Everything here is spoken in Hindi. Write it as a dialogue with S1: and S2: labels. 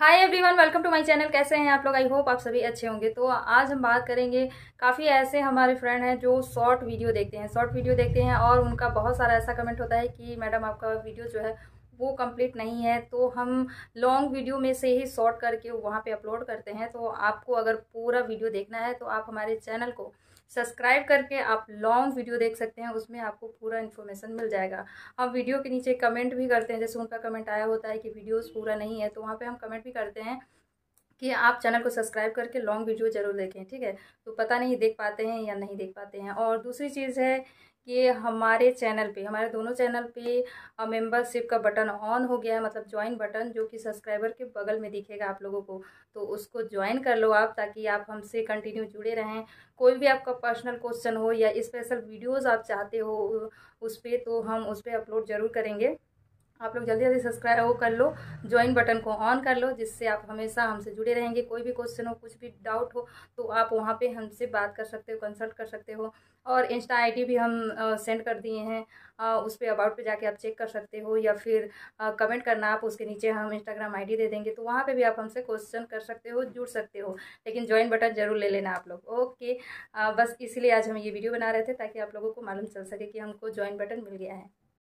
S1: hi everyone welcome to my channel कैसे हैं आप लोग आई होप आप सभी अच्छे होंगे तो आज हम बात करेंगे काफ़ी ऐसे हमारे फ्रेंड हैं जो शॉर्ट वीडियो देखते हैं शॉर्ट वीडियो देखते हैं और उनका बहुत सारा ऐसा कमेंट होता है कि मैडम आपका वीडियो जो है वो कंप्लीट नहीं है तो हम लॉन्ग वीडियो में से ही शॉर्ट करके वहाँ पे अपलोड करते हैं तो आपको अगर पूरा वीडियो देखना है तो आप हमारे चैनल को सब्सक्राइब करके आप लॉन्ग वीडियो देख सकते हैं उसमें आपको पूरा इन्फॉर्मेशन मिल जाएगा हम वीडियो के नीचे कमेंट भी करते हैं जैसे उनका कमेंट आया होता है कि वीडियोज पूरा नहीं है तो वहाँ पर हम कमेंट भी करते हैं कि आप चैनल को सब्सक्राइब करके लॉन्ग वीडियो ज़रूर देखें ठीक है तो पता नहीं देख पाते हैं या नहीं देख पाते हैं और दूसरी चीज़ है कि हमारे चैनल पे हमारे दोनों चैनल पे मेंबरशिप का बटन ऑन हो गया है मतलब ज्वाइन बटन जो कि सब्सक्राइबर के बगल में दिखेगा आप लोगों को तो उसको ज्वाइन कर लो आप ताकि आप हमसे कंटिन्यू जुड़े रहें कोई भी आपका पर्सनल क्वेश्चन हो या स्पेशल वीडियोज़ आप चाहते हो उस पर तो हम उस पर अपलोड ज़रूर करेंगे आप लोग जल्दी जल्दी सब्सक्राइब वो कर लो ज्वाइन बटन को ऑन कर लो जिससे आप हमेशा हमसे जुड़े रहेंगे कोई भी क्वेश्चन हो कुछ भी डाउट हो तो आप वहाँ पे हमसे बात कर सकते हो कंसल्ट कर सकते हो और इंस्टा आईडी भी हम सेंड कर दिए हैं उस पर अबाउट पे जाके आप चेक कर सकते हो या फिर आ, कमेंट करना आप उसके नीचे हम इंस्टाग्राम आई दे देंगे तो वहाँ पर भी आप हमसे क्वेश्चन कर सकते हो जुड़ सकते हो लेकिन ज्वाइन बटन जरूर ले लेना आप लोग ओके बस इसलिए आज हम ये वीडियो बना रहे थे ताकि आप लोगों को मालूम चल सके कि हमको ज्वाइन बटन मिल गया है